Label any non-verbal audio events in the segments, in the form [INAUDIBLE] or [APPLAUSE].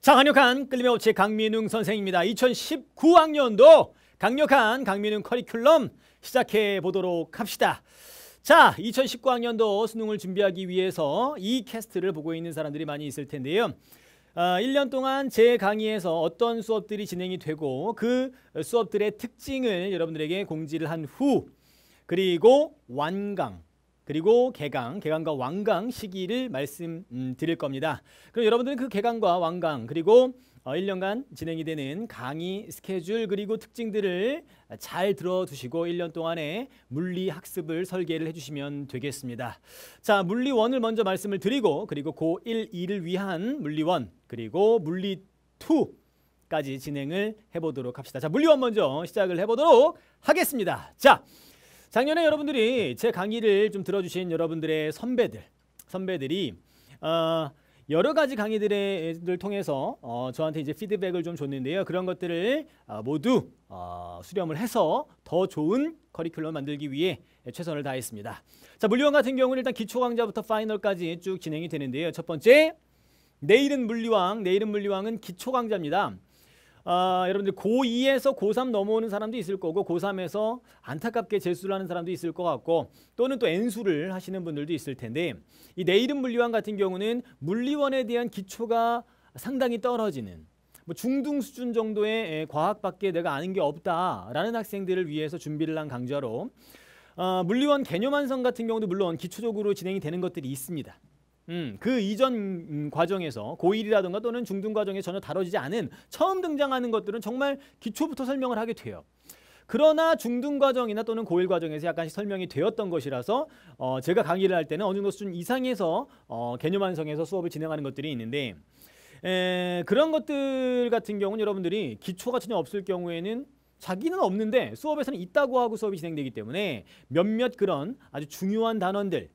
자, 강력한 끌림의 오치 강민웅 선생입니다. 2019학년도 강력한 강민웅 커리큘럼 시작해 보도록 합시다. 자, 2019학년도 수능을 준비하기 위해서 이 캐스트를 보고 있는 사람들이 많이 있을 텐데요. 1년 아, 동안 제 강의에서 어떤 수업들이 진행이 되고 그 수업들의 특징을 여러분들에게 공지를 한 후 그리고 완강, 그리고 개강, 개강과 완강 시기를 말씀드릴 음, 겁니다. 그럼 여러분들은 그 개강과 완강 그리고 1년간 어, 진행이 되는 강의 스케줄 그리고 특징들을 잘 들어두시고 1년 동안의 물리 학습을 설계를 해주시면 되겠습니다. 자, 물리1을 먼저 말씀을 드리고 그리고 고1, 2를 위한 물리1 그리고 물리2 까지 진행을 해보도록 합시다. 자, 물리1 먼저 시작을 해보도록 하겠습니다. 자, 작년에 여러분들이 제 강의를 좀 들어주신 여러분들의 선배들, 선배들이 어, 여러 가지 강의들을 통해서 어, 저한테 이제 피드백을 좀 줬는데요. 그런 것들을 어, 모두 어, 수렴을 해서 더 좋은 커리큘럼 만들기 위해 최선을 다했습니다. 자, 물리원 같은 경우는 일단 기초 강좌부터 파이널까지 쭉 진행이 되는데요. 첫 번째, 내일은 물리왕, 내일은 물리왕은 기초 강좌입니다. 아, 여러분들 고2에서 고3 넘어오는 사람도 있을 거고 고3에서 안타깝게 재수를 하는 사람도 있을 것 같고 또는 또 N수를 하시는 분들도 있을 텐데 이 내일은 물리원 같은 경우는 물리원에 대한 기초가 상당히 떨어지는 뭐 중등 수준 정도의 예, 과학밖에 내가 아는 게 없다라는 학생들을 위해서 준비를 한 강좌로 어, 물리원 개념 완성 같은 경우도 물론 기초적으로 진행이 되는 것들이 있습니다. 음, 그 이전 음, 과정에서 고1이라든가 또는 중등 과정에 전혀 다뤄지지 않은 처음 등장하는 것들은 정말 기초부터 설명을 하게 돼요. 그러나 중등 과정이나 또는 고1 과정에서 약간씩 설명이 되었던 것이라서 어, 제가 강의를 할 때는 어느 정도 수준 이상에서 어, 개념 완성해서 수업을 진행하는 것들이 있는데 에, 그런 것들 같은 경우는 여러분들이 기초가 전혀 없을 경우에는 자기는 없는데 수업에서는 있다고 하고 수업이 진행되기 때문에 몇몇 그런 아주 중요한 단원들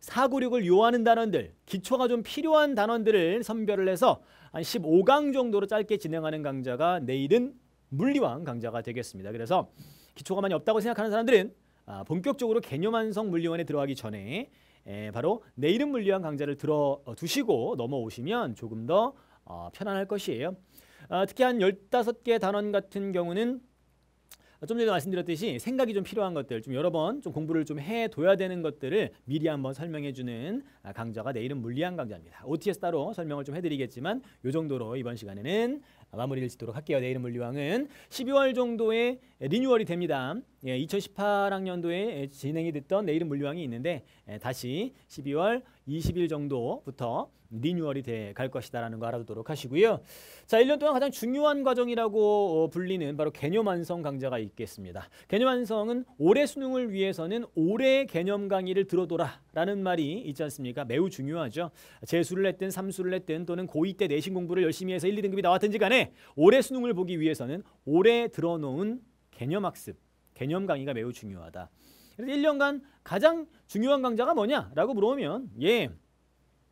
사고력을 요하는 단원들, 기초가 좀 필요한 단원들을 선별을 해서 한 15강 정도로 짧게 진행하는 강좌가 내일은 물리왕 강좌가 되겠습니다. 그래서 기초가 많이 없다고 생각하는 사람들은 아, 본격적으로 개념 완성 물리원에 들어가기 전에 바로 내일은 물리왕 강좌를 들어두시고 넘어오시면 조금 더 어, 편안할 것이에요. 아, 특히 한 15개 단원 같은 경우는 좀 전에 말씀드렸듯이 생각이 좀 필요한 것들 좀 여러 번 좀 공부를 좀 해둬야 되는 것들을 미리 한번 설명해주는 아, 강좌가 내일은 물리학 강좌입니다. OTS 따로 설명을 좀 해드리겠지만 요 정도로 이번 시간에는 마무리를 짓도록 할게요. 내일은 물리왕은 12월 정도에 리뉴얼이 됩니다. 예, 2018학년도에 진행이 됐던 내일은 물류왕이 있는데 예, 다시 12월 20일 정도부터 리뉴얼이 돼 갈 것이다라는 거 알아두도록 하시고요. 자, 1년 동안 가장 중요한 과정이라고 어, 불리는 바로 개념 완성 강좌가 있겠습니다. 개념 완성은 올해 수능을 위해서는 올해 개념 강의를 들어둬라라는 말이 있지 않습니까? 매우 중요하죠. 재수를 했든 삼수를 했든 또는 고2 때 내신 공부를 열심히 해서 1, 2등급이 나왔든지 간에 올해 수능을 보기 위해서는 올해 들어놓은 개념 학습 개념 강의가 매우 중요하다. 그래서 1년간 가장 중요한 강좌가 뭐냐라고 물어보면 예,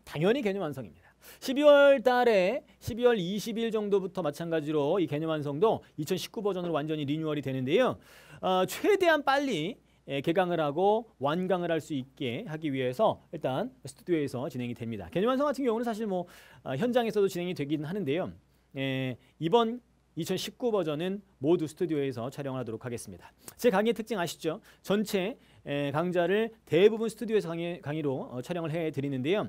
당연히 개념 완성입니다. 12월 달에 12월 20일 정도부터 마찬가지로 이 개념 완성도 2019 버전으로 완전히 리뉴얼이 되는데요. 어, 최대한 빨리 예, 개강을 하고 완강을 할 수 있게 하기 위해서 일단 스튜디오에서 진행이 됩니다. 개념 완성 같은 경우는 사실 뭐 어, 현장에서도 진행이 되긴 하는데요. 예, 이번 2019 버전은 모두 스튜디오에서 촬영하도록 하겠습니다. 제 강의 특징 아시죠? 전체 강좌를 대부분 스튜디오에서 강의, 로 어, 촬영을 해드리는데요.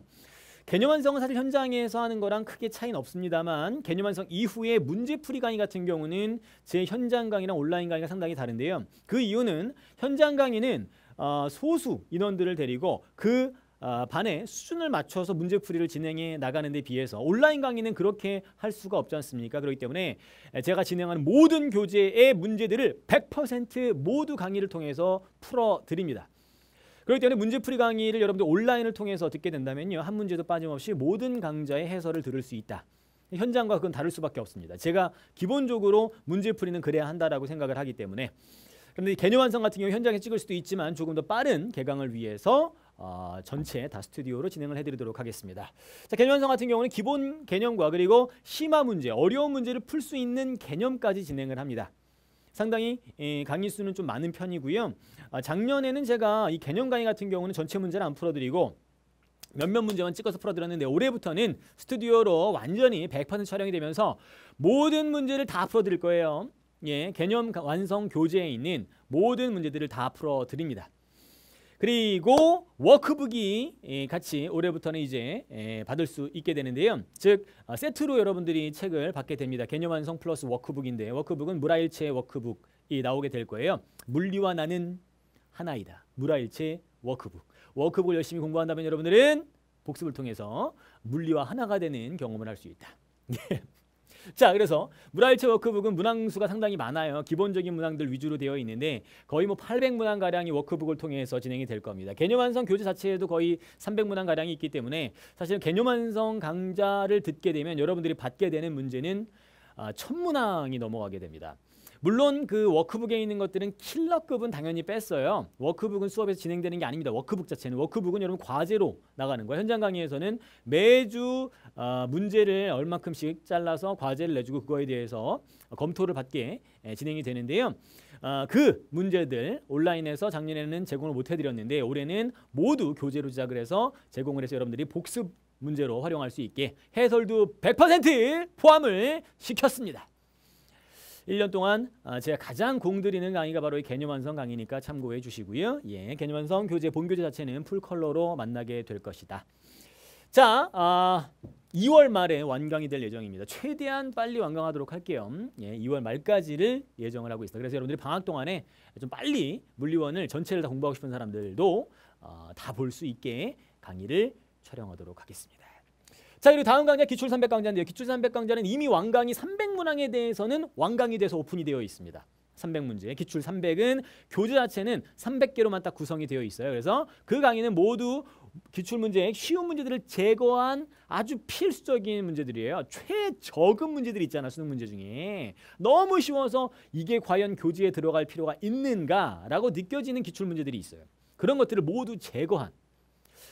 개념 완성은 사실 현장에서 하는 거랑 크게 차이는 없습니다만 개념 완성 이후에 문제풀이 강의 같은 경우는 제 현장 강의랑 온라인 강의가 상당히 다른데요. 그 이유는 현장 강의는 어, 소수 인원들을 데리고 그 아, 반에 수준을 맞춰서 문제풀이를 진행해 나가는 데 비해서 온라인 강의는 그렇게 할 수가 없지 않습니까? 그렇기 때문에 제가 진행하는 모든 교재의 문제들을 100% 모두 강의를 통해서 풀어드립니다. 그렇기 때문에 문제풀이 강의를 여러분들 온라인을 통해서 듣게 된다면요. 한 문제도 빠짐없이 모든 강좌의 해설을 들을 수 있다. 현장과 그건 다를 수밖에 없습니다. 제가 기본적으로 문제풀이는 그래야 한다라고 생각을 하기 때문에 그런데 개념 완성 같은 경우 현장에 찍을 수도 있지만 조금 더 빠른 개강을 위해서 어, 전체 다 스튜디오로 진행을 해드리도록 하겠습니다. 자, 개념 완성 같은 경우는 기본 개념과 그리고 심화 문제, 어려운 문제를 풀 수 있는 개념까지 진행을 합니다. 상당히 강의 수는 좀 많은 편이고요. 아, 작년에는 제가 이 개념 강의 같은 경우는 전체 문제를 안 풀어드리고 몇몇 문제만 찍어서 풀어드렸는데 올해부터는 스튜디오로 완전히 100% 촬영이 되면서 모든 문제를 다 풀어드릴 거예요. 예, 개념 완성 교재에 있는 모든 문제들을 다 풀어드립니다. 그리고 워크북이 예, 같이 올해부터는 이제 예, 받을 수 있게 되는데요. 즉 어, 세트로 여러분들이 책을 받게 됩니다. 개념 완성 플러스 워크북인데 워크북은 무라일체 워크북이 나오게 될 거예요. 물리와 나는 하나이다. 무라일체 워크북. 워크북을 열심히 공부한다면 여러분들은 복습을 통해서 물리와 하나가 되는 경험을 할 수 있다. [LAUGHS] 예. 자 그래서 물알체 워크북은 문항수가 상당히 많아요. 기본적인 문항들 위주로 되어 있는데 거의 뭐 800문항가량이 워크북을 통해서 진행이 될 겁니다. 개념 완성 교재 자체에도 거의 300문항가량이 있기 때문에 사실 개념 완성 강좌를 듣게 되면 여러분들이 받게 되는 문제는 아, 천문항이 넘어가게 됩니다. 물론 그 워크북에 있는 것들은 킬러급은 당연히 뺐어요. 워크북은 수업에서 진행되는 게 아닙니다. 워크북 자체는 워크북은 여러분 과제로 나가는 거예요. 현장 강의에서는 매주 어, 문제를 얼마큼씩 잘라서 과제를 내주고 그거에 대해서 검토를 받게 예, 진행이 되는데요. 어, 그 문제들 온라인에서 작년에는 제공을 못 해드렸는데 올해는 모두 교재로 제작을 해서 제공을 해서 여러분들이 복습 문제로 활용할 수 있게 해설도 100% 포함을 시켰습니다. 1년 동안 아, 제가 가장 공들이는 강의가 바로 이 개념 완성 강의니까 참고해 주시고요. 예, 개념 완성 교재 본교재 자체는 풀 컬러로 만나게 될 것이다. 자, 아, 2월 말에 완강이 될 예정입니다. 최대한 빨리 완강하도록 할게요. 예, 2월 말까지를 예정을 하고 있어요. 그래서 여러분들이 방학 동안에 좀 빨리 물리원을 전체를 다 공부하고 싶은 사람들도 어, 아, 다볼 수 있게 강의를 촬영하도록 하겠습니다. 자 그리고 다음 강좌 기출 300강좌인데요. 기출 300강좌는 이미 왕강이 300문항에 대해서는 왕강이 돼서 오픈이 되어 있습니다. 300문제. 기출 300은 교재 자체는 300개로만 딱 구성이 되어 있어요. 그래서 그 강의는 모두 기출 문제 쉬운 문제들을 제거한 아주 필수적인 문제들이에요. 최저급 문제들 이 있잖아 수능 문제 중에 너무 쉬워서 이게 과연 교재에 들어갈 필요가 있는가라고 느껴지는 기출 문제들이 있어요. 그런 것들을 모두 제거한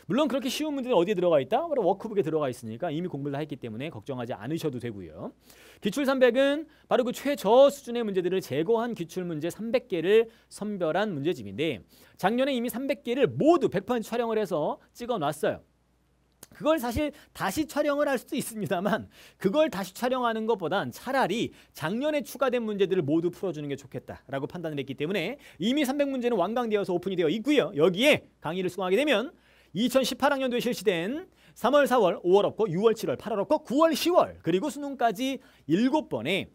물론 그렇게 쉬운 문제는 어디에 들어가 있다? 바로 워크북에 들어가 있으니까 이미 공부를 다 했기 때문에 걱정하지 않으셔도 되고요. 기출 300은 바로 그 최저 수준의 문제들을 제거한 기출 문제 300개를 선별한 문제집인데 작년에 이미 300개를 모두 1 0 0 촬영을 해서 찍어 놨어요. 그걸 사실 다시 촬영을 할 수도 있습니다만 그걸 다시 촬영하는 것보단 차라리 작년에 추가된 문제들을 모두 풀어주는 게 좋겠다라고 판단을 했기 때문에 이미 300문제는 완강되어서 오픈이 되어 있고요. 여기에 강의를 수강하게 되면 2018학년도에 실시된 3월, 4월, 5월 없고 6월, 7월, 8월 없고 9월, 10월 그리고 수능까지 7번의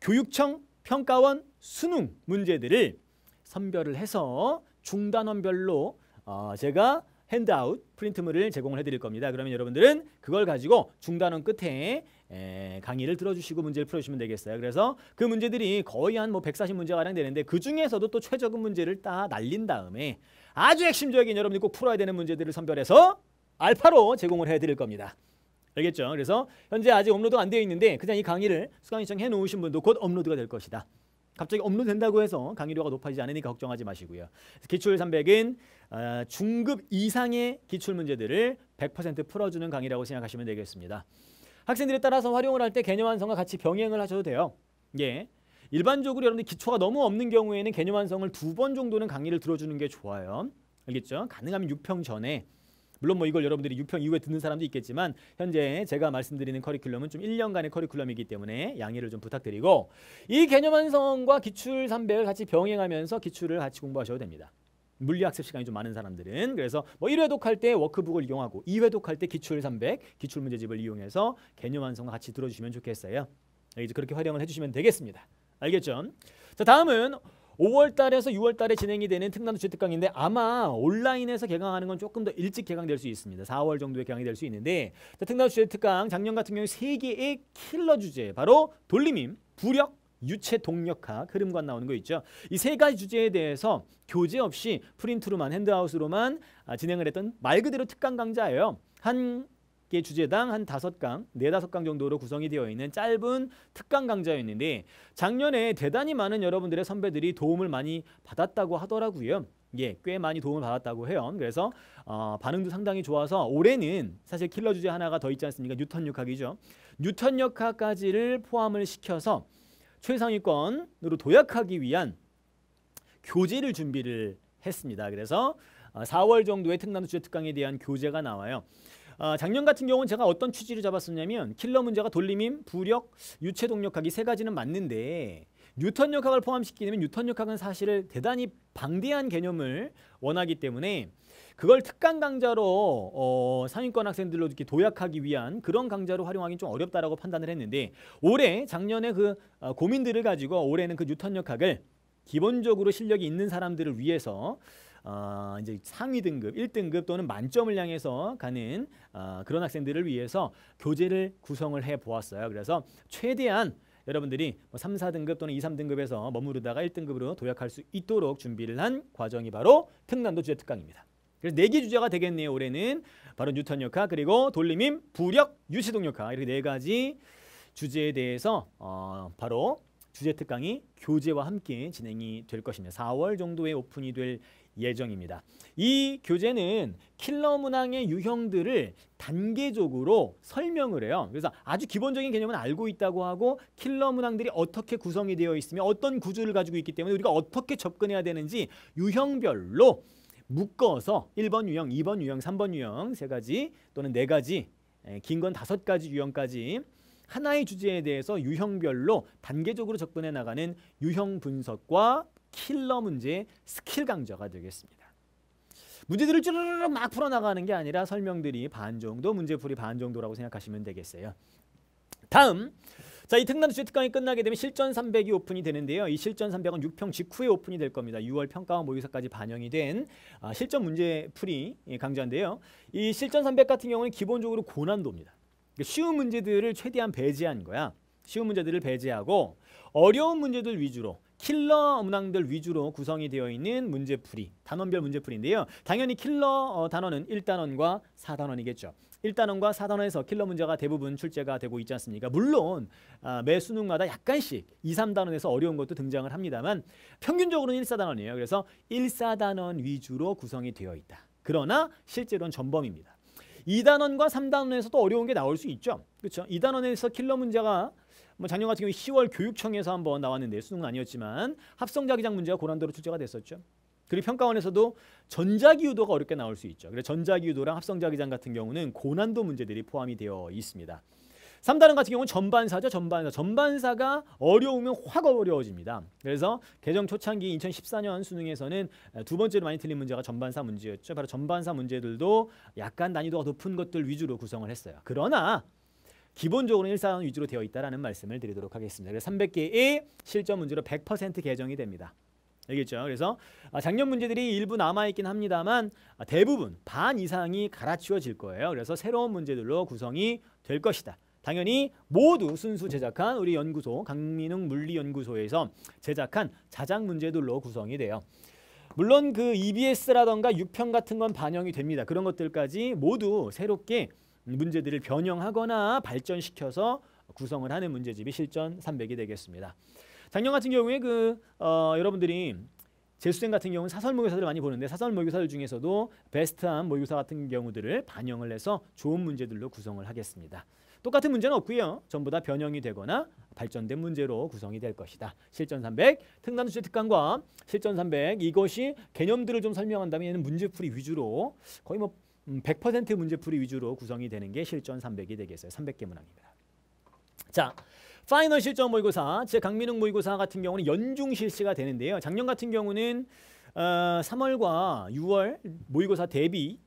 교육청 평가원 수능 문제들을 선별을 해서 중단원별로 어, 제가 핸드아웃 프린트물을 제공을 해드릴 겁니다. 그러면 여러분들은 그걸 가지고 중단원 끝에 에, 강의를 들어주시고 문제를 풀어주시면 되겠어요. 그래서 그 문제들이 거의 한 뭐 140문제가량 되는데 그 중에서도 또최적급 문제를 딱 날린 다음에 아주 핵심적인 여러분이 꼭 풀어야 되는 문제들을 선별해서 알파로 제공을 해드릴 겁니다. 알겠죠? 그래서 현재 아직 업로드가 안 되어 있는데 그냥 이 강의를 수강 신청해 놓으신 분도 곧 업로드가 될 것이다. 갑자기 업로드 된다고 해서 강의료가 높아지지 않으니까 걱정하지 마시고요. 기출 300은 어, 중급 이상의 기출 문제들을 100% 풀어주는 강의라고 생각하시면 되겠습니다. 학생들에 따라서 활용을 할 때 개념 완성과 같이 병행을 하셔도 돼요. 예. 일반적으로 여러분들 기초가 너무 없는 경우에는 개념 완성을 두 번 정도는 강의를 들어주는 게 좋아요. 알겠죠? 가능하면 6평 전에 물론 뭐 이걸 여러분들이 6평 이후에 듣는 사람도 있겠지만 현재 제가 말씀드리는 커리큘럼은 좀 1년간의 커리큘럼이기 때문에 양해를 좀 부탁드리고 이 개념 완성과 기출 300을 같이 병행하면서 기출을 같이 공부하셔도 됩니다. 물리학습 시간이 좀 많은 사람들은 그래서 뭐 1회 독할 때 워크북을 이용하고 2회 독할 때 기출 300, 기출 문제집을 이용해서 개념 완성과 같이 들어주시면 좋겠어요. 네, 이제 그렇게 활용을 해주시면 되겠습니다. 알겠죠? 자 다음은 5월달에서 6월달에 진행이 되는 특난도 주택강인데 아마 온라인에서 개강하는 건 조금 더 일찍 개강될 수 있습니다. 4월 정도에 개강이 될 수 있는데 특난도 주택강 작년 같은 경우 세개의 킬러 주제 바로 돌림임, 부력, 유체 동력학 흐름관 나오는 거 있죠. 이 세 가지 주제에 대해서 교재 없이 프린트로만 핸드아웃으로만 아, 진행을 했던 말 그대로 특강 강좌예요. 한개 주제당 한 다섯 강, 네 다섯 강 정도로 구성이 되어 있는 짧은 특강 강좌였는데 작년에 대단히 많은 여러분들의 선배들이 도움을 많이 받았다고 하더라고요. 예, 꽤 많이 도움을 받았다고 해요. 그래서 어, 반응도 상당히 좋아서 올해는 사실 킬러 주제 하나가 더 있지 않습니까? 뉴턴 역학이죠. 뉴턴 역학까지를 포함을 시켜서 최상위권으로 도약하기 위한 교재를 준비를 했습니다. 그래서 4월 어, 정도의 특강 주제 특강에 대한 교재가 나와요. 어, 작년 같은 경우는 제가 어떤 취지를 잡았었냐면 킬러 문제가 돌림임, 부력, 유체 동력학이세 가지는 맞는데 뉴턴 역학을 포함시키면 뉴턴 역학은 사실 대단히 방대한 개념을 원하기 때문에 그걸 특강 강좌로 어, 상위권 학생들로 이렇게 도약하기 위한 그런 강좌로 활용하기는 좀 어렵다라고 판단을 했는데 올해 작년에 그 어, 고민들을 가지고 올해는 그 뉴턴 역학을 기본적으로 실력이 있는 사람들을 위해서 어, 이제 상위 등급, 1등급 또는 만점을 향해서 가는 어, 그런 학생들을 위해서 교재를 구성을 해 보았어요. 그래서 최대한 여러분들이 뭐 3, 4등급 또는 2, 3등급에서 머무르다가 1등급으로 도약할 수 있도록 준비를 한 과정이 바로 특난도 주제 특강입니다. 그래서 네 개 주제가 되겠네요. 올해는 바로 뉴턴 역학 그리고 돌림임, 부력, 유시동 역학 이렇게 네 가지 주제에 대해서 어, 바로 주제 특강이 교재와 함께 진행이 될 것입니다. 4월 정도에 오픈이 될 예정입니다. 이 교재는 킬러 문항의 유형들을 단계적으로 설명을 해요. 그래서 아주 기본적인 개념은 알고 있다고 하고 킬러 문항들이 어떻게 구성이 되어 있으며 어떤 구조를 가지고 있기 때문에 우리가 어떻게 접근해야 되는지 유형별로 묶어서 1번 유형, 2번 유형, 3번 유형 세 가지 또는 네 가지 예, 긴건 다섯 가지 유형까지 하나의 주제에 대해서 유형별로 단계적으로 접근해 나가는 유형 분석과 킬러 문제 스킬 강좌가 되겠습니다. 문제들을 쭈르르막 풀어나가는 게 아니라 설명들이 반 정도, 문제풀이 반 정도라고 생각하시면 되겠어요. 다음 자, 이 특난 주제 특강이 끝나게 되면 실전 300이 오픈이 되는데요. 이 실전 300은 6평 직후에 오픈이 될 겁니다. 6월 평가와 모의사까지 반영이 된 아, 실전 문제풀이 예, 강좌인데요. 이 실전 300 같은 경우는 기본적으로 고난도입니다. 그러니까 쉬운 문제들을 최대한 배제한 거야. 쉬운 문제들을 배제하고 어려운 문제들 위주로 킬러 문항들 위주로 구성이 되어 있는 문제풀이, 단원별 문제풀인데요. 당연히 킬러 어, 단원은 1단원과 4단원이겠죠. 1단원과 4단원에서 킬러 문제가 대부분 출제가 되고 있지 않습니까? 물론 아, 매 수능마다 약간씩 2, 3단원에서 어려운 것도 등장을 합니다만 평균적으로는 1, 4단원이에요. 그래서 1, 4단원 위주로 구성이 되어 있다. 그러나 실제로는 전범입니다. 2단원과 3단원에서도 어려운 게 나올 수 있죠. 그렇죠? 2단원에서 킬러 문제가 뭐 작년 같은 경우 10월 교육청에서 한 번 나왔는데 수능은 아니었지만 합성자기장 문제가 고난도로 출제가 됐었죠. 그리고 평가원에서도 전자기유도가 어렵게 나올 수 있죠. 그래서 전자기유도랑 합성자기장 같은 경우는 고난도 문제들이 포함이 되어 있습니다. 3단원 같은 경우는 전반사죠. 전반사. 전반사가 어려우면 확 어려워집니다. 그래서 개정 초창기 2014년 수능에서는 두 번째로 많이 틀린 문제가 전반사 문제였죠. 바로 전반사 문제들도 약간 난이도가 높은 것들 위주로 구성을 했어요. 그러나 기본적으로 일상원 위주로 되어 있다라는 말씀을 드리도록 하겠습니다. 그래서 300개의 실전 문제로 100% 개정이 됩니다. 알겠죠? 그래서 아, 작년 문제들이 일부 남아있긴 합니다만 아, 대부분 반 이상이 갈아치워질 거예요. 그래서 새로운 문제들로 구성이 될 것이다. 당연히 모두 순수 제작한 우리 연구소 강민웅 물리연구소에서 제작한 자작 문제들로 구성이 돼요. 물론 그 EBS라던가 6평 같은 건 반영이 됩니다. 그런 것들까지 모두 새롭게 문제들을 변형하거나 발전시켜서 구성을 하는 문제집이 실전 300이 되겠습니다. 작년 같은 경우에 그 어, 여러분들이 재수생 같은 경우는 사설 모의사들을 많이 보는데 사설 모의사들 중에서도 베스트한 모의사 같은 경우들을 반영을 해서 좋은 문제들로 구성을 하겠습니다. 똑같은 문제는 없고요. 전부 다 변형이 되거나 발전된 문제로 구성이 될 것이다. 실전 300, 특단 주제 특강과 실전 300 이것이 개념들을 좀 설명한다면 얘는 문제풀이 위주로 거의 뭐100% 음, 문제풀이 위주로 구성이 되는 게 실전 300이 되겠어요. 300개 문항입니다. 자, 파이널 실전 모의고사, 즉 강민웅 모의고사 같은 경우는 연중 실시가 되는데요. 작년 같은 경우는 어, 3월과 6월 모의고사 대비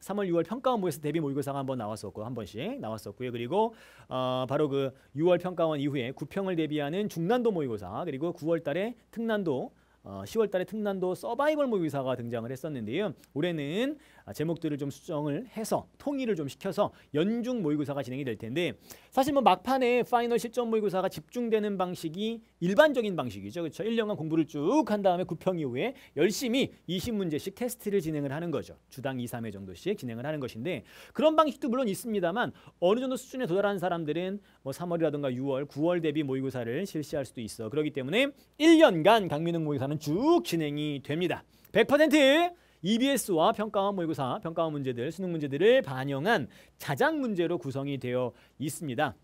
3월, 6월 평가원 모의고 대비 모의고사가 한번 나왔었고 한 번씩 나왔었고요. 그리고 어, 바로 그 6월 평가원 이후에 구평을 대비하는 중난도 모의고사 그리고 9월 달에 특난도 어, 10월 달에 특난도 서바이벌 모의사가 뭐 등장을 했었는데요. 올해는 아, 제목들을 좀 수정을 해서 통일을 좀 시켜서 연중 모의고사가 진행이 될 텐데 사실 뭐 막판에 파이널 실전 모의고사가 집중되는 방식이 일반적인 방식이죠. 그렇죠? 1년간 공부를 쭉 한 다음에 구평 이후에 열심히 20문제씩 테스트를 진행을 하는 거죠. 주당 2, 3회 정도씩 진행을 하는 것인데 그런 방식도 물론 있습니다만 어느 정도 수준에 도달한 사람들은 뭐 3월이라든가 6월, 9월 대비 모의고사를 실시할 수도 있어. 그렇기 때문에 1년간 강민웅 모의사는 한번 쭉 진행이 됩니다. 100% EBS와 평가원 모의고사, 평가원 문제들, 수능 문제들을 반영한 자작 문제로 구성이 되어 있습니다.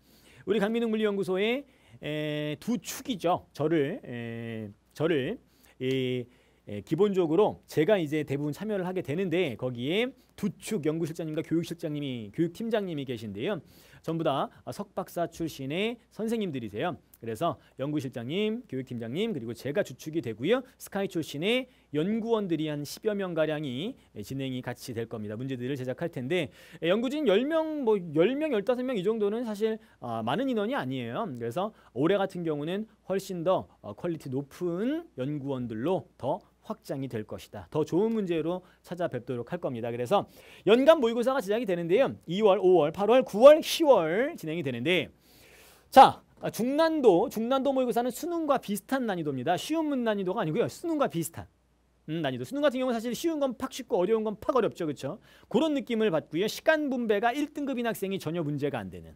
우리 강민웅 물리연구소의 에, 두 축이죠. 저를 에, 저를 에, 에, 기본적으로 제가 이제 대부분 참여를 하게 되는데 거기에 두축 연구실장님과 교육실장님이 교육팀장님이 계신데요. 전부 다 석박사 출신의 선생님들이세요. 그래서 연구실장님, 교육팀장님 그리고 제가 주축이 되고요. 스카이 출신의 연구원들이 한1 0여명 가량이 진행이 같이 될 겁니다. 문제들을 제작할 텐데 예, 연구진 1 0명뭐1 0명1 5명이 정도는 사실 아, 많은 인원이 아니에요. 그래서 올해 같은 경우는 훨씬 더 어, 퀄리티 높은 연구원들로 더 확장이 될 것이다. 더 좋은 문제로 찾아뵙도록 할 겁니다. 그래서 연간 모의고사가 진행이 되는데요. 2월, 5월, 8월, 9월, 10월 진행이 되는데 자 중난도, 중난도 모의고사는 수능과 비슷한 난이도입니다. 쉬운 문 난이도가 아니고요. 수능과 비슷한 음, 난이도. 수능 같은 경우는 사실 쉬운 건 팍 쉽고 어려운 건 팍 어렵죠. 그렇죠? 그런 느낌을 받고요. 시간 분배가 1등급인 학생이 전혀 문제가 안 되는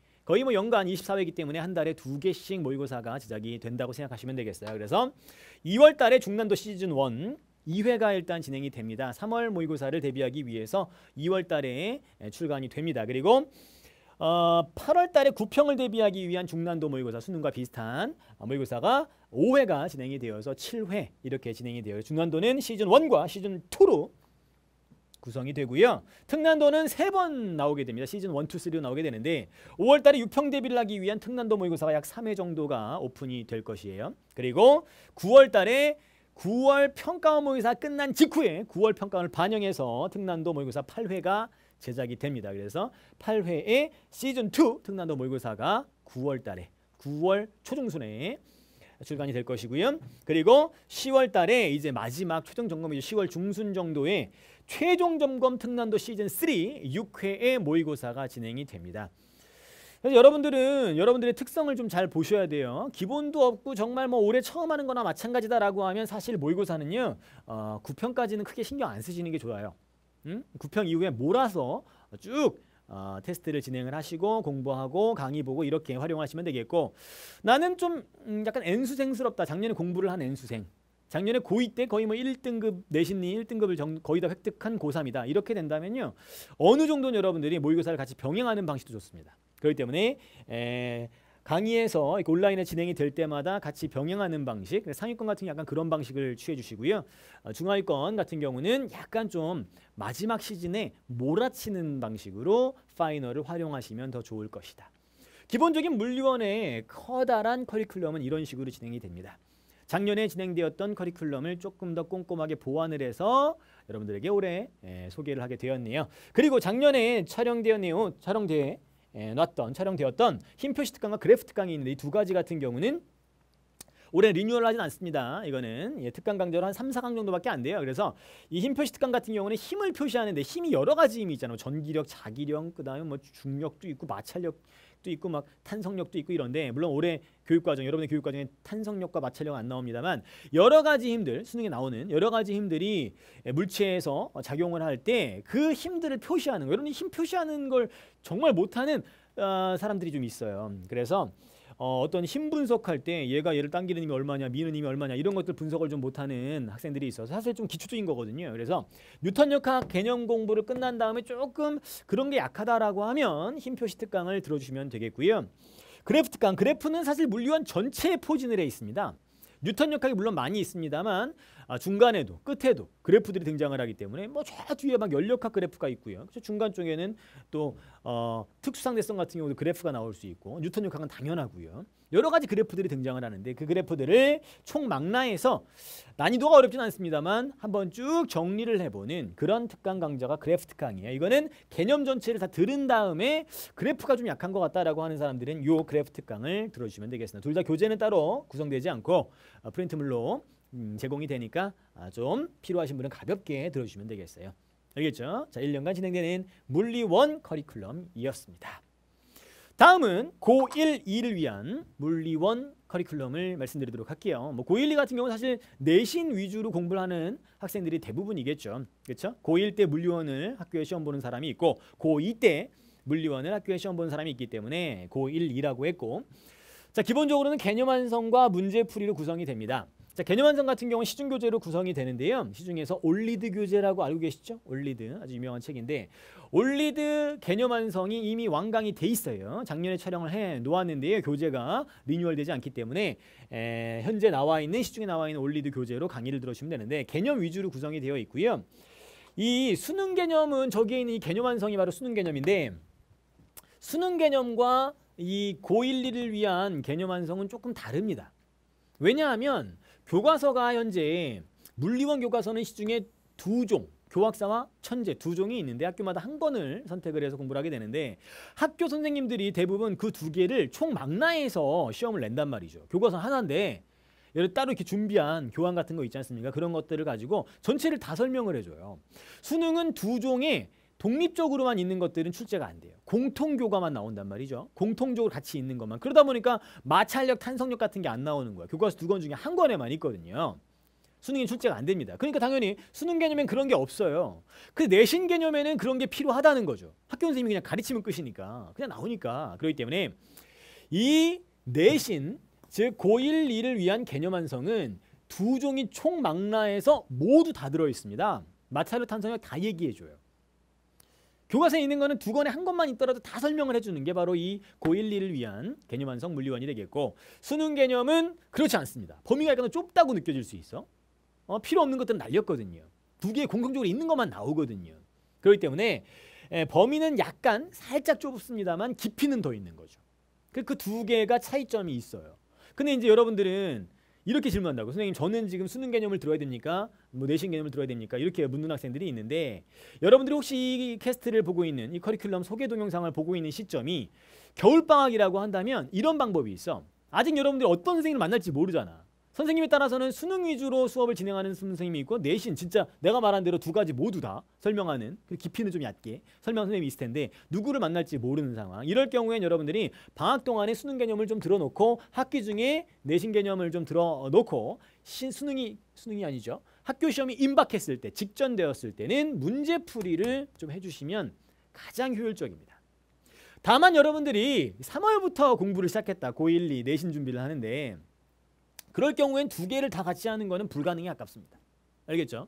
거의 뭐 연간 24회이기 때문에 한 달에 두 개씩 모의고사가 제작이 된다고 생각하시면 되겠어요. 그래서 2월 달에 중난도 시즌 1 2회가 일단 진행이 됩니다. 3월 모의고사를 대비하기 위해서 2월 달에 출간이 됩니다. 그리고 어, 8월 달에 구평을 대비하기 위한 중난도 모의고사 수능과 비슷한 어, 모의고사가 5회가 진행이 되어서 7회 이렇게 진행이 되어요. 중난도는 시즌 1과 시즌 2로 구성이 되고요. 특난도는 세 번 나오게 됩니다. 시즌 1, 2, 3로 나오게 되는데 5월 달에 유평 대비를 하기 위한 특난도 모의고사가 약 3회 정도가 오픈이 될 것이에요. 그리고 9월 달에 9월 평가원 모의고사 끝난 직후에 9월 평가원을 반영해서 특난도 모의고사 8회가 제작이 됩니다. 그래서 8회에 시즌 2 특난도 모의고사가 9월 달에 9월 초중순에 출간이 될 것이고요. 그리고 10월 달에 이제 마지막 최종 점검이 10월 중순 정도에 최종 점검 특난도 시즌 3 6회의 모의고사가 진행이 됩니다. 그래서 여러분들은 여러분들의 특성을 좀 잘 보셔야 돼요. 기본도 없고 정말 뭐 올해 처음 하는 거나 마찬가지다라고 하면 사실 모의고사는요. 어, 9평까지는 크게 신경 안 쓰시는 게 좋아요. 음? 9평 이후에 몰아서 쭉 어, 테스트를 진행을 하시고 공부하고 강의 보고 이렇게 활용하시면 되겠고 나는 좀 음, 약간 N수생스럽다. 작년에 공부를 한 N수생. 작년에 고2 때 거의 뭐 1등급 내신이 1등급을 정, 거의 다 획득한 고3이다. 이렇게 된다면요. 어느 정도는 여러분들이 모의고사를 같이 병행하는 방식도 좋습니다. 그렇기 때문에 에, 강의에서 온라인에 진행이 될 때마다 같이 병행하는 방식 상위권 같은 약간 그런 방식을 취해 주시고요 어, 중하위권 같은 경우는 약간 좀 마지막 시즌에 몰아치는 방식으로 파이널을 활용하시면 더 좋을 것이다 기본적인 물리원의 커다란 커리큘럼은 이런 식으로 진행이 됩니다 작년에 진행되었던 커리큘럼을 조금 더 꼼꼼하게 보완을 해서 여러분들에게 올해 예, 소개를 하게 되었네요. 그리고 작년에 촬영되었 어, 촬영돼 예, 놨던 촬영되었던 흰표 시특강과 그래프 특강이 있는데 이 두 가지 같은 경우는 올해 리뉴얼 하진 않습니다. 이거는 예, 특강 강좌로 한 3, 4강 정도밖에 안 돼요. 그래서 이 힘 표시 특강 같은 경우는 힘을 표시하는데 힘이 여러 가지 힘이 있잖아요. 전기력, 자기력, 그다음에 뭐 중력도 있고 마찰력 도 있고 막 탄성력도 있고 이런데 물론 올해 교육과정 여러분의 교육과정에 탄성력과 마찰력 안 나옵니다만 여러 가지 힘들 수능에 나오는 여러 가지 힘들이 예, 물체에서 작용을 할 때 그 힘들을 표시하는 거 이런 힘 표시하는 걸 정말 못하는 어, 사람들이 좀 있어요. 그래서 어, 어떤 힘 분석할 때 얘가 얘를 당기는 힘이 얼마냐 미는 힘이 얼마냐 이런 것들 분석을 좀 못하는 학생들이 있어서 사실 좀 기초적인 거거든요. 그래서 뉴턴 역학 개념 공부를 끝난 다음에 조금 그런 게 약하다라고 하면 힘표시 특강을 들어주시면 되겠고요. 그래프 특강 그래프는 사실 물리원 전체에 포진을 해 있습니다. 뉴턴 역학이 물론 많이 있습니다만 아, 중간에도 끝에도 그래프들이 등장을 하기 때문에 뭐 좌 뒤에 막 연력학 그래프가 있고요. 그 중간 쪽에는 또 어, 특수상대성 같은 경우도 그래프가 나올 수 있고 뉴턴 역학은 당연하고요. 여러 가지 그래프들이 등장을 하는데 그 그래프들을 총망라해서 난이도가 어렵진 않습니다만 한번 쭉 정리를 해보는 그런 특강 강좌가 그래프 특강이에요. 이거는 개념 전체를 다 들은 다음에 그래프가 좀 약한 것 같다라고 하는 사람들은 요 그래프 특강을 들어주시면 되겠습니다. 둘 다 교재는 따로 구성되지 않고 어, 프린트물로 음, 제공이 되니까 아, 좀 필요하신 분은 가볍게 들어주시면 되겠어요. 알겠죠? 자, 1년간 진행되는 물리원 커리큘럼이었습니다. 다음은 고1, 2를 위한 물리원 커리큘럼을 말씀드리도록 할게요. 뭐 고1, 2 같은 경우는 사실 내신 위주로 공부를 하는 학생들이 대부분이겠죠. 그렇죠? 고1 때 물리원을 학교에 시험 보는 사람이 있고 고2 때 물리원을 학교에 시험 보는 사람이 있기 때문에 고1, 2라고 했고 자 기본적으로는 개념 완성과 문제풀이로 구성이 됩니다. 자, 개념 완성 같은 경우는 시중 교재로 구성이 되는데요. 시중에서 올리드 교재라고 알고 계시죠? 올리드 아주 유명한 책인데 올리드 개념 완성이 이미 완강이 돼 있어요. 작년에 촬영을 해 놓았는데요. 교재가 리뉴얼되지 않기 때문에 에, 현재 나와 있는 시중에 나와 있는 올리드 교재로 강의를 들어주시면 되는데 개념 위주로 구성이 되어 있고요. 이 수능 개념은 저기에 있는 이 개념 완성이 바로 수능 개념인데 수능 개념과 이 고1, 2를 위한 개념 완성은 조금 다릅니다. 왜냐하면 교과서가 현재 물리원 교과서는 시중에 두 종, 교학사와 천재 두 종이 있는데 학교마다 한 권을 선택을 해서 공부를 하게 되는데 학교 선생님들이 대부분 그 두 개를 총망라해서 시험을 낸단 말이죠. 교과서 하나인데 따로 이렇게 준비한 교환 같은 거 있지 않습니까? 그런 것들을 가지고 전체를 다 설명을 해줘요. 수능은 두 종의 독립적으로만 있는 것들은 출제가 안 돼요. 공통교과만 나온단 말이죠. 공통적으로 같이 있는 것만. 그러다 보니까 마찰력, 탄성력 같은 게 안 나오는 거야. 교과서 두 권 중에 한 권에만 있거든요. 수능이 출제가 안 됩니다. 그러니까 당연히 수능 개념엔 그런 게 없어요. 그 내신 개념에는 그런 게 필요하다는 거죠. 학교 선생님이 그냥 가르치면 끝이니까. 그냥 나오니까. 그렇기 때문에 이 내신, 즉 고1, 2를 위한 개념 완성은 두 종이 총망라에서 모두 다 들어있습니다. 마찰력, 탄성력 다 얘기해줘요. 교과서에 있는 거는 두 권에 한 권만 있더라도 다 설명을 해주는 게 바로 이 고1리를 위한 개념 완성 물리원이 되겠고 수능 개념은 그렇지 않습니다. 범위가 약간 좁다고 느껴질 수 있어. 어, 필요 없는 것들은 날렸거든요. 두 개 공통적으로 있는 것만 나오거든요. 그렇기 때문에 예, 범위는 약간 살짝 좁습니다만 깊이는 더 있는 거죠. 그두 그 개가 차이점이 있어요. 근데 이제 여러분들은 이렇게 질문한다고 선생님 저는 지금 수능 개념을 들어야 됩니까 뭐 내신 개념을 들어야 됩니까 이렇게 묻는 학생들이 있는데 여러분들이 혹시 이 캐스트를 보고 있는 이 커리큘럼 소개 동영상을 보고 있는 시점이 겨울방학이라고 한다면 이런 방법이 있어 아직 여러분들이 어떤 선생님을 만날지 모르잖아 선생님에 따라서는 수능 위주로 수업을 진행하는 선생님이 있고 내신 진짜 내가 말한 대로 두 가지 모두 다 설명하는 그 깊이는 좀 얕게 설명 선생님이 있을 텐데 누구를 만날지 모르는 상황 이럴 경우엔 여러분들이 방학 동안에 수능 개념을 좀 들어놓고 학기 중에 내신 개념을 좀 들어놓고 신, 수능이 수능이 아니죠 학교 시험이 임박했을 때 직전되었을 때는 문제풀이를 좀 해주시면 가장 효율적입니다. 다만 여러분들이 3월부터 공부를 시작했다 고1, 2 내신 준비를 하는데 그럴 경우엔 두 개를 다 같이 하는 거는 불가능에 아깝습니다 알겠죠?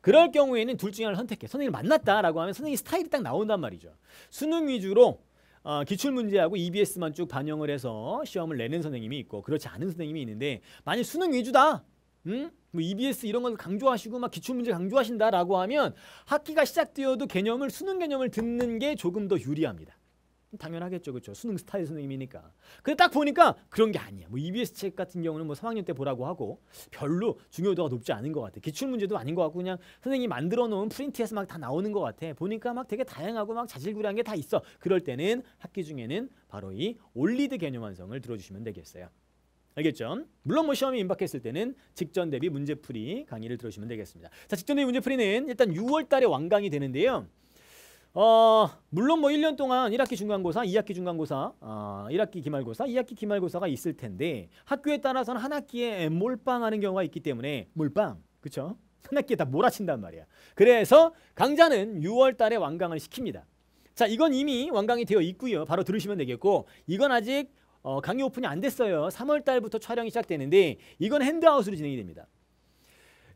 그럴 경우에는 둘 중에 하나를 선택해. 선생님 만났다라고 하면 선생님 스타일이 딱 나온단 말이죠. 수능 위주로 어, 기출문제하고 EBS만 쭉 반영을 해서 시험을 내는 선생님이 있고 그렇지 않은 선생님이 있는데 만약 수능 위주다. 음? 뭐 EBS 이런 걸 강조하시고 막 기출문제 강조하신다라고 하면 학기가 시작되어도 개념을 수능 개념을 듣는 게 조금 더 유리합니다. 당연하겠죠. 그렇죠. 수능 스타일 선생님이니까. 근데 딱 보니까 그런 게 아니야. 뭐 EBS 책 같은 경우는 뭐 3학년 때 보라고 하고 별로 중요도가 높지 않은 것 같아. 기출 문제도 아닌 것 같고 그냥 선생님이 만들어 놓은 프린트에서 막 다 나오는 것 같아. 보니까 막 되게 다양하고 막 자질구레한 게 다 있어. 그럴 때는 학기 중에는 바로 이 올리드 개념 완성을 들어주시면 되겠어요. 알겠죠? 물론 뭐 시험이 임박했을 때는 직전 대비 문제풀이 강의를 들어주시면 되겠습니다. 자, 직전 대비 문제풀이는 일단 6월 달에 완강이 되는데요. 어, 물론 뭐 1년 동안 1학기 중간고사, 2학기 중간고사, 어, 1학기 기말고사, 2학기 기말고사가 있을 텐데 학교에 따라서는 한 학기에 몰빵하는 경우가 있기 때문에 몰빵, 그쵸? 한 학기에 다 몰아친단 말이야. 그래서 강자는 6월 달에 완강을 시킵니다. 자, 이건 이미 완강이 되어 있고요. 바로 들으시면 되겠고 이건 아직 어, 강의 오픈이 안 됐어요. 3월 달부터 촬영이 시작되는데 이건 핸드아웃으로 진행이 됩니다.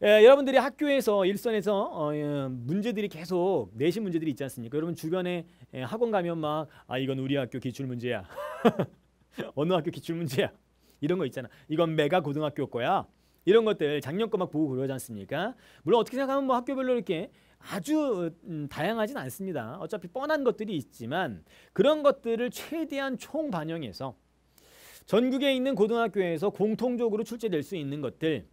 예, 여러분들이 학교에서 일선에서 어, 예, 문제들이 계속 내신 문제들이 있지 않습니까? 여러분 주변에 예, 학원 가면 막 아 이건 우리 학교 기출 문제야. [LAUGHS] 어느 학교 기출 문제야. 이런 거 있잖아. 이건 메가 고등학교 거야. 이런 것들 작년 거 막 보고 그러지 않습니까? 물론 어떻게 생각하면 뭐 학교별로 이렇게 아주 음, 다양하진 않습니다. 어차피 뻔한 것들이 있지만 그런 것들을 최대한 총 반영해서 전국에 있는 고등학교에서 공통적으로 출제될 수 있는 것들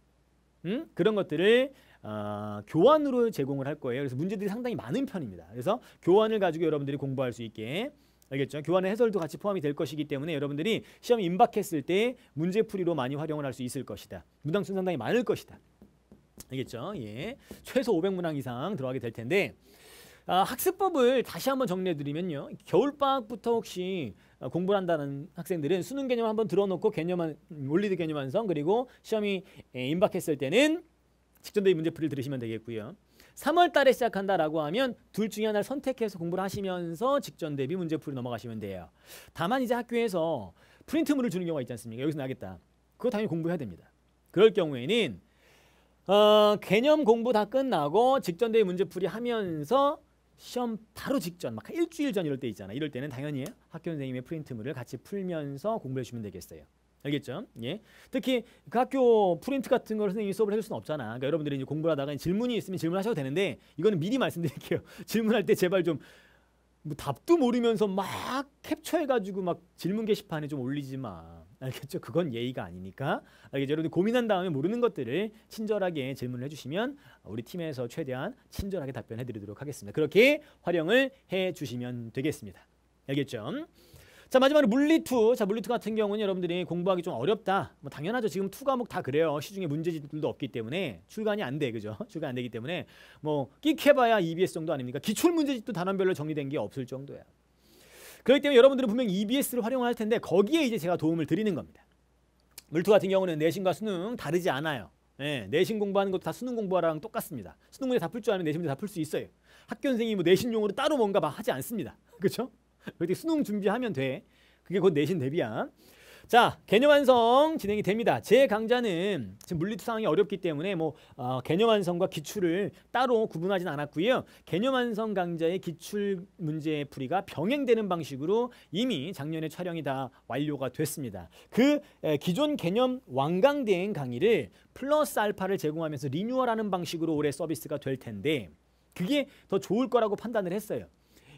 음? 그런 것들을 어, 교환으로 제공을 할 거예요. 그래서 문제들이 상당히 많은 편입니다. 그래서 교환을 가지고 여러분들이 공부할 수 있게 알겠죠? 교환의 해설도 같이 포함이 될 것이기 때문에 여러분들이 시험이 임박했을 때 문제풀이로 많이 활용을 할 수 있을 것이다. 문항수 상당히 많을 것이다. 알겠죠? 예. 최소 500문항 이상 들어가게 될 텐데 아, 학습법을 다시 한번 정리해드리면요. 겨울방학부터 혹시 어, 공부를 한다는 학생들은 수능 개념 한번 들어놓고 개념만 올리드 개념 완성 그리고 시험이 예, 임박했을 때는 직전도의 문제풀이를 들으시면 되겠고요. 3월 달에 시작한다라고 하면 둘 중에 하나를 선택해서 공부를 하시면서 직전 대비 문제풀이 넘어가시면 돼요. 다만 이제 학교에서 프린트물을 주는 경우가 있지 않습니까? 여기서 나겠다. 그거 당연히 공부해야 됩니다. 그럴 경우에는 어, 개념 공부 다 끝나고 직전 대비 문제풀이 하면서 시험 바로 직전 막 일주일 전 이럴 때 있잖아. 이럴 때는 당연히 학교 선생님의 프린트물을 같이 풀면서 공부해 주면 되겠어요. 알겠죠? 예. 특히 그 학교 프린트 같은 걸 선생님이 수업을 해줄 수는 없잖아. 그러니까 여러분들이 이제 공부를 하다가 질문이 있으면 질문하셔도 되는데 이거는 미리 말씀드릴게요. [LAUGHS] 질문할 때 제발 좀 뭐 답도 모르면서 막 캡처해가지고 막 질문 게시판에 좀 올리지 마. 알겠죠? 그건 예의가 아니니까. 알겠죠? 여러분들 고민한 다음에 모르는 것들을 친절하게 질문을 해주시면 우리 팀에서 최대한 친절하게 답변해드리도록 하겠습니다. 그렇게 활용을 해주시면 되겠습니다. 알겠죠? 자 마지막으로 물리투 자 물리투 같은 경우는 여러분들이 공부하기 좀 어렵다 뭐 당연하죠 지금 투 과목 다 그래요 시중에 문제집들도 없기 때문에 출간이 안돼 그죠 [LAUGHS] 출간 안 되기 때문에 뭐 끽해봐야 EBS 정도 아닙니까 기출 문제집도 단원별로 정리된 게 없을 정도예요 그렇기 때문에 여러분들은 분명 EBS를 활용할 텐데 거기에 이제 제가 도움을 드리는 겁니다. 물투 같은 경우는 내신과 수능 다르지 않아요. 네, 내신 공부하는 것도 다 수능 공부랑 하 똑같습니다. 수능 문제 다 풀 줄 아면 내신 문제 다 풀 수 있어요. 학교 선생님이 뭐 내신 용으로 따로 뭔가 막 하지 않습니다. [LAUGHS] 그렇죠? 그때 수능 준비하면 돼. 그게 곧 내신 대비야. 자 개념 완성 진행이 됩니다. 제 강좌는 지금 물리투 상황이 어렵기 때문에 뭐 어, 개념 완성과 기출을 따로 구분하진 않았고요. 개념 완성 강좌의 기출 문제 풀이가 병행되는 방식으로 이미 작년에 촬영이 다 완료가 됐습니다. 그 에, 기존 개념 완강된 강의를 플러스 알파를 제공하면서 리뉴얼하는 방식으로 올해 서비스가 될 텐데 그게 더 좋을 거라고 판단을 했어요.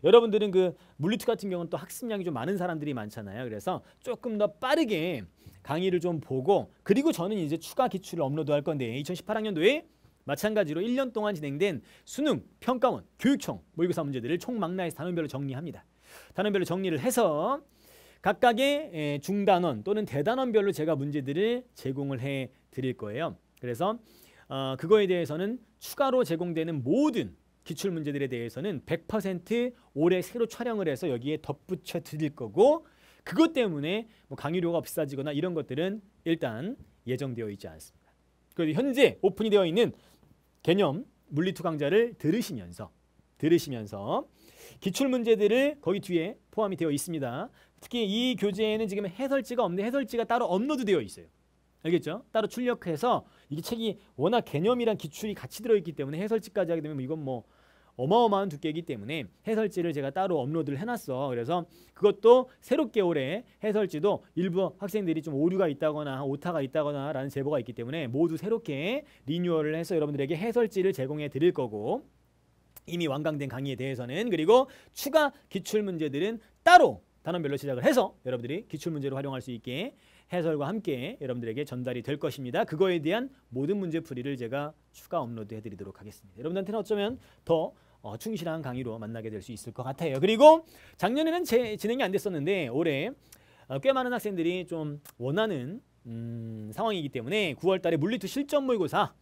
여러분들은 그 물리투 같은 경우는 또 학습량이 좀 많은 사람들이 많잖아요. 그래서 조금 더 빠르게 강의를 좀 보고 그리고 저는 이제 추가 기출을 업로드할 건데 2018학년도에 마찬가지로 1년 동안 진행된 수능, 평가원, 교육청 모의고사 문제들을 총망라에서 단원별로 정리합니다. 단원별로 정리를 해서 각각의 예, 중단원 또는 대단원별로 제가 문제들을 제공을 해 드릴 거예요. 그래서 어, 그거에 대해서는 추가로 제공되는 모든 기출 문제들에 대해서는 100% 올해 새로 촬영을 해서 여기에 덧붙여 드릴 거고 그것 때문에 뭐 강의료가 비싸지거나 이런 것들은 일단 예정되어 있지 않습니다. 그래서 현재 오픈이 되어 있는 개념 물리2 강좌를 들으시면서 들으시면서 기출 문제들을 거기 뒤에 포함이 되어 있습니다. 특히 이 교재에는 지금 해설지가 없는데 해설지가 따로 업로드되어 있어요. 알겠죠? 따로 출력해서 이게 책이 워낙 개념이랑 기출이 같이 들어있기 때문에 해설지까지 하게 되면 뭐 이건 뭐 어마어마한 두께이기 때문에 해설지를 제가 따로 업로드를 해놨어. 그래서 그것도 새롭게 올해 해설지도 일부 학생들이 좀 오류가 있다거나 오타가 있다거나 라는 제보가 있기 때문에 모두 새롭게 리뉴얼을 해서 여러분들에게 해설지를 제공해 드릴 거고 이미 완강된 강의에 대해서는 그리고 추가 기출문제들은 따로 단원별로 시작을 해서 여러분들이 기출문제로 활용할 수 있게 해설과 함께 여러분들에게 전달이 될 것입니다. 그거에 대한 모든 문제풀이를 제가 추가 업로드해드리도록 하겠습니다. 여러분들한테는 어쩌면 더 어, 충실한 강의로 만나게 될 수 있을 것 같아요. 그리고 작년에는 제, 진행이 안 됐었는데 올해 어, 꽤 많은 학생들이 좀 원하는 음, 상황이기 때문에 9월 달에 물리투 실전 모의고사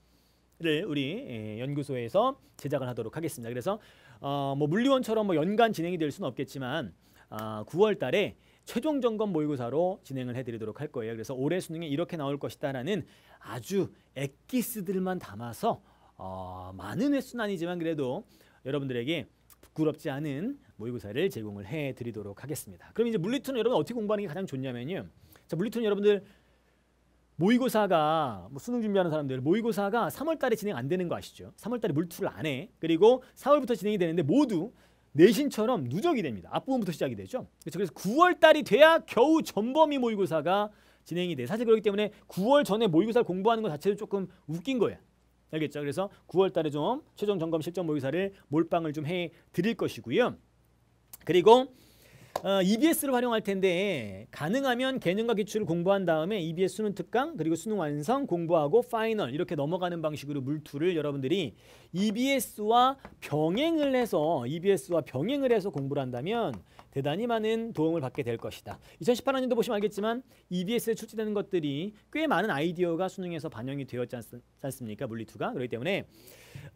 를 우리 예, 연구소에서 제작을 하도록 하겠습니다. 그래서 어, 뭐 물리원처럼 뭐 연간 진행이 될 수는 없겠지만 아, 9월 달에 최종 점검 모의고사로 진행을 해드리도록 할 거예요. 그래서 올해 수능에 이렇게 나올 것이다라는 아주 액기스들만 담아서 어, 많은 횟수는 아니지만 그래도 여러분들에게 부끄럽지 않은 모의고사를 제공을 해드리도록 하겠습니다. 그럼 이제 물리투는 여러분 어떻게 공부하는 게 가장 좋냐면요. 자, 물리투는 여러분들 모의고사가 뭐 수능 준비하는 사람들 모의고사가 3월달에 진행 안 되는 거 아시죠? 3월달에 물투를 안 해. 그리고 4월부터 진행이 되는데 모두 내신처럼 누적이 됩니다. 앞부분부터 시작이 되죠. 그렇죠? 그래서 9월달이 돼야 겨우 전범위 모의고사가 진행이 돼. 사실 그렇기 때문에 9월 전에 모의고사를 공부하는 것 자체도 조금 웃긴 거야. 알겠죠? 그래서 9월 달에 좀 최종 점검 실전 모의사를 몰빵을 좀 해 드릴 것이고요. 그리고 어, EBS를 활용할 텐데 가능하면 개념과 기출을 공부한 다음에 EBS 수능 특강 그리고 수능 완성 공부하고 파이널 이렇게 넘어가는 방식으로 물투를 여러분들이 EBS와 병행을 해서 EBS와 병행을 해서 공부를 한다면 대단히 많은 도움을 받게 될 것이다. 2 0 1 8년도 보시면 알겠지만 EBS에 출제되는 것들이 꽤 많은 아이디어가 수능에서 반영이 되었지 않습, 습니까 물리2가. 그렇기 때문에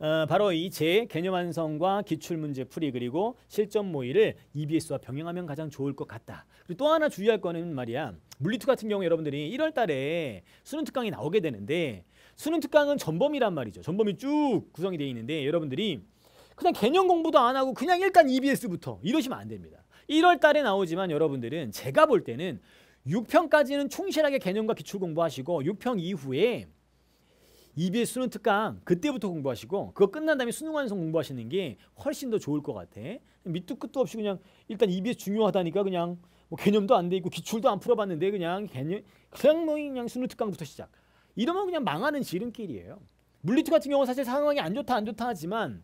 어, 바로 이 제 개념 완성과 기출 문제 풀이 그리고 실전 모의를 EBS와 병행하면 가장 좋을 것 같다. 그리고 또 하나 주의할 거는 말이야. 물리2 같은 경우 여러분들이 1월 달에 수능 특강이 나오게 되는데 수능 특강은 전범이란 말이죠. 전범이 쭉 구성이 되어 있는데 여러분들이 그냥 개념 공부도 안 하고 그냥 일단 EBS부터 이러시면 안 됩니다. 1월 달에 나오지만 여러분들은 제가 볼 때는 6평까지는 충실하게 개념과 기출 공부하시고 6평 이후에 EBS는 특강 그때부터 공부하시고 그거 끝난 다음에 수능 완성 공부하시는 게 훨씬 더 좋을 것 같아. 밑도 끝도 없이 그냥 일단 EBS 중요하다니까 그냥 뭐 개념도 안 돼 있고 기출도 안 풀어봤는데 그냥 개념 그냥 뭐 그냥 수능 특강부터 시작. 이러면 그냥 망하는 지름길이에요. 물리투 같은 경우 는 사실 상황이 안 좋다 안 좋다 하지만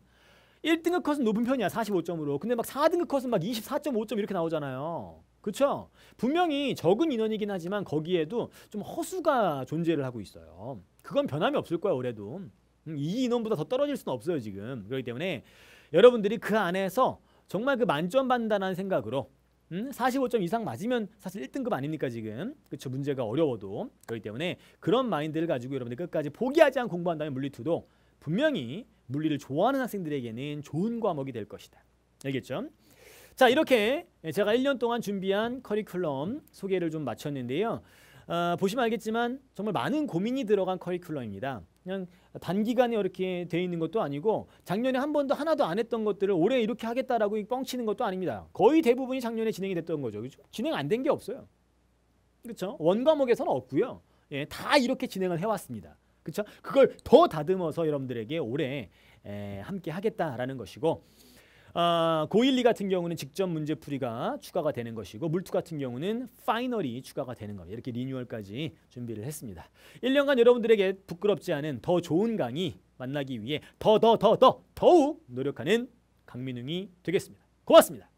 1등급 컷은 높은 편이야 45점으로 근데 막 4등급 컷은 막 24.5점 이렇게 나오잖아요 그쵸 분명히 적은 인원이긴 하지만 거기에도 좀 허수가 존재를 하고 있어요 그건 변함이 없을 거야 올해도 음, 이 인원보다 더 떨어질 수는 없어요 지금 그렇기 때문에 여러분들이 그 안에서 정말 그 만점 받는다는 생각으로 음? 45점 이상 맞으면 사실 1등급 아닙니까 지금 그쵸 문제가 어려워도 그렇기 때문에 그런 마인드를 가지고 여러분들 끝까지 포기하지 않고 공부한다면 물리투도 분명히 물리를 좋아하는 학생들에게는 좋은 과목이 될 것이다. 알겠죠? 자 이렇게 제가 1년 동안 준비한 커리큘럼 소개를 좀 마쳤는데요. 어, 보시면 알겠지만 정말 많은 고민이 들어간 커리큘럼입니다. 그냥 단기간에 이렇게 돼 있는 것도 아니고 작년에 한 번도 하나도 안 했던 것들을 올해 이렇게 하겠다라고 뻥치는 것도 아닙니다. 거의 대부분이 작년에 진행이 됐던 거죠. 진행 안 된 게 없어요. 그렇죠? 원 과목에서는 없고요. 예, 다 이렇게 진행을 해왔습니다. 그렇죠? 그걸 더 다듬어서 여러분들에게 오래 에, 함께 하겠다라는 것이고 어, 고일리 같은 경우는 직접 문제풀이가 추가가 되는 것이고 물투 같은 경우는 파이널이 추가가 되는 겁니다. 이렇게 리뉴얼까지 준비를 했습니다. 1년간 여러분들에게 부끄럽지 않은 더 좋은 강의 만나기 위해 더 더 더 더 더욱 노력하는 강민웅이 되겠습니다. 고맙습니다.